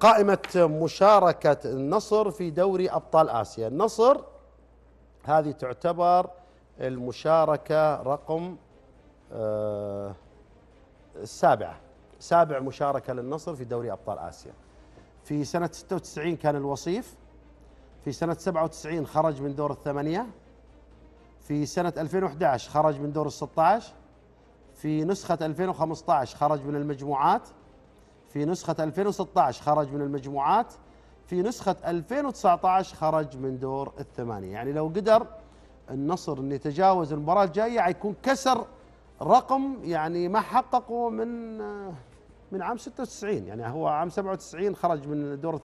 قائمة مشاركة النصر في دوري أبطال آسيا النصر هذه تعتبر المشاركة رقم السابعة آه، سابع مشاركة للنصر في دوري أبطال آسيا في سنة 96 كان الوصيف في سنة 97 خرج من دور الثمانية في سنة 2011 خرج من دور الستة 16 في نسخة 2015 خرج من المجموعات في نسخة 2016 خرج من المجموعات في نسخة 2019 خرج من دور الثمانية يعني لو قدر النصر أن يتجاوز المباراة الجاية يعني يكون كسر رقم يعني ما حققه من آه، من عام 96 يعني هو عام 97 خرج من دور